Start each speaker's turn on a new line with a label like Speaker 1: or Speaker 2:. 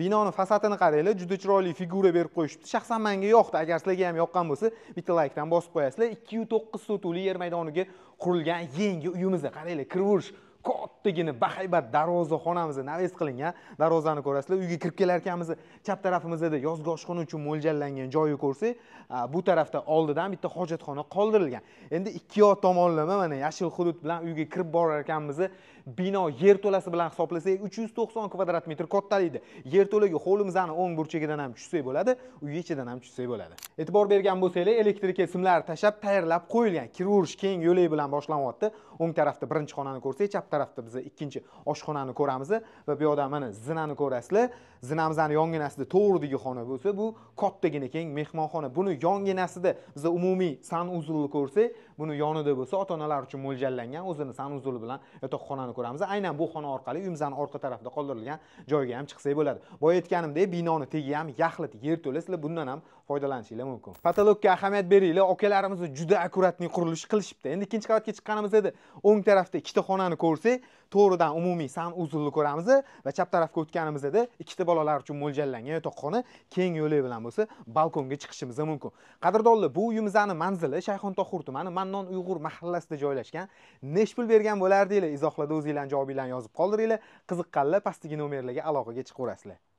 Speaker 1: binoni fasadini qaranglar juda chiroyli figura berib qo'yishibdi shaxsan menga yoqdi agar sizlarga ham yoqqan bo'lsa bitta laykdan bosib qo'yasizlar ikki yuz to'qqiz sotuvli yer maydoniga qurilgan yangi uyimizda qaranglar kiraverish kattagina bahaybat darvozaxonamiz navest qilingan darvozani ko'rasizlar uyga kirib kelar ekanmiz chap tarafimizda yozgi oshxona uchun mo'ljallangan joyi ko'rsak bu tarafda oldidan bitta hojatxona qoldirilgan endi ikki yo tomonlama mana yashil hudud bilan uyga kirib borar ekanmiz bino to'lasi bilan hisoblasak uch yuz to'qson kvadrat metr kattalikda to'lagi hovlimizni o'ng burchagidan ham tushsak bo'ladi uy ichidan ham tushsak bo'ladi e'tibor bergan bo'lsanglar elektr kesimlari tashlab tayyorlab qo'yilgan kiraverish keng yo'lak bilan boshlanyapti o'ng tarafda birinchi xonani ko'rsak chap tarafda biz ikkinchi oshxonani ko'ramiz va bu yoqda mana zinani ko'rasizlar zinamizni yonginasida to'g'ridagi xona bo'lsa bu kattagina keng mehmonxona buni yonginasida biza umumiy sanuzulni ko'rsak buni yonida bo'lsa ota onalar uchun mo'ljallangan o'zini sanuzuli bilan yotoqxonani ko'ramiz aynan bu xona orqali uyimizni orqa tarafida qoldirilgan joyga ham chiqsak bo'ladi boya aytganimdek binoni tagiga ham yaxlit yer to'la sizlar bundan ham foydalanishinglar mumkin patologga ahamiyat beringlar okalarimiz juda akkuratniy qurilish qilishibdi endi ikkinchi qavatga chiqqanimizda o'ng tarafda ikkita xonani ko'rsak bo'lsak to'g'ridan umumiy san uzunni ko'ramiz va chap tarafga o'tganimizda ikkita bolalar uchun mo'ljallangan yotoqxona keng yo'li bilan bo'lsa balkonga chiqishimiz mumkin qadrdonlar bu uyimizni manzili shayxontohur tumani mannon uyg'ur mahallasida joylashgan nech pul bergan bo'lardinglar izohlarda o'zinglarni javobinglarni yozib qoldiringlar qiziqqanlar pastdagi nomerlarga aloqaga chiqaverasizlar